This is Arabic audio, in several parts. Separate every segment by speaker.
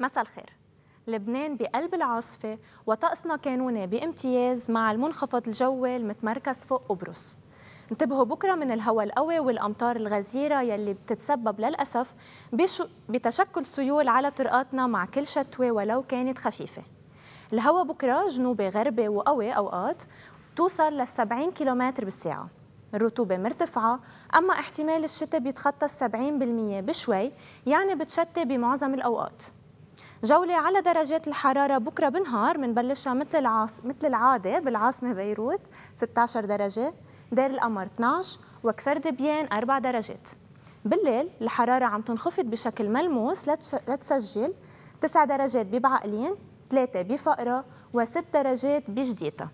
Speaker 1: مساء الخير لبنان بقلب العاصفة وطقسنا كانوني بامتياز مع المنخفض الجوي المتمركز فوق قبرص انتبهوا بكرة من الهواء القوي والأمطار الغزيرة يلي بتتسبب للأسف بتشكل سيول على طرقاتنا مع كل شتوة ولو كانت خفيفة الهواء بكرة جنوبي غربي وقوي أوقات توصل لل 70 كيلومتر بالساعة الرطوبة مرتفعة أما احتمال الشتاء بيتخطى 70% بشوي يعني بتشتي بمعظم الأوقات جولة على درجات الحرارة بكرة بالنهار منبلشها مثل العاص مثل العادة بالعاصمة بيروت 16 درجة، دير القمر 12 وكفر دبيان 4 درجات. بالليل الحرارة عم تنخفض بشكل ملموس لتسجل 9 درجات ببعقلين، 3 بفقرة و6 درجات بجديتا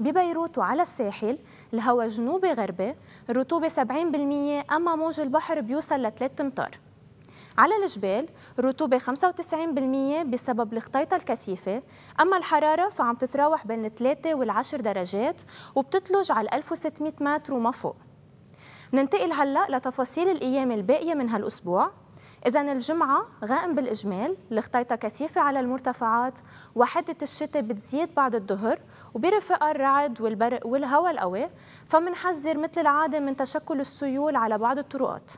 Speaker 1: ببيروت وعلى الساحل الهواء جنوبي غربي الرطوبة 70% أما موج البحر بيوصل لثلاث أمتار على الجبال رطوبة 95% بسبب الخطيطة الكثيفة أما الحرارة فعم تتراوح بين 3 وال10 درجات وبتتلج على 1600 متر وما فوق ننتقل هلأ لتفاصيل الأيام الباقية من هالأسبوع إذا الجمعة غائم بالإجمال، الخطيطة كثيفة على المرتفعات، وحدة الشتاء بتزيد بعد الظهر وبرفقها الرعد والبرق والهواء القوي، فمنحذر مثل العادة من تشكل السيول على بعض الطرقات.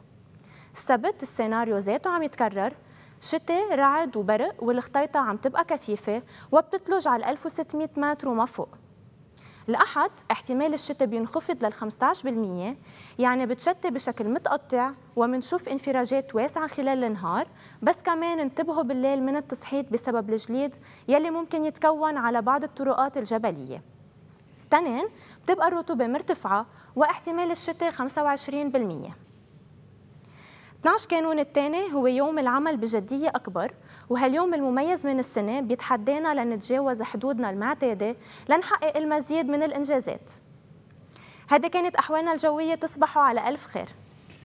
Speaker 1: السبت السيناريو ذاته عم يتكرر شتاء رعد وبرق والخطيطة عم تبقى كثيفة وبتتلج على 1600 متر وما فوق الأحد احتمال الشتاء بينخفض لل 15% يعني بتشتي بشكل متقطع ومنشوف انفراجات واسعة خلال النهار بس كمان انتبهوا بالليل من التصحيط بسبب الجليد يلي ممكن يتكون على بعض الطرقات الجبلية تنين بتبقى الرطوبة مرتفعة واحتمال الشتاء 25% 12 كانون الثاني هو يوم العمل بجدية أكبر وهاليوم المميز من السنة بيتحدانا لنتجاوز حدودنا المعتادة لنحقق المزيد من الإنجازات هذا كانت أحوالنا الجوية تصبحوا على ألف خير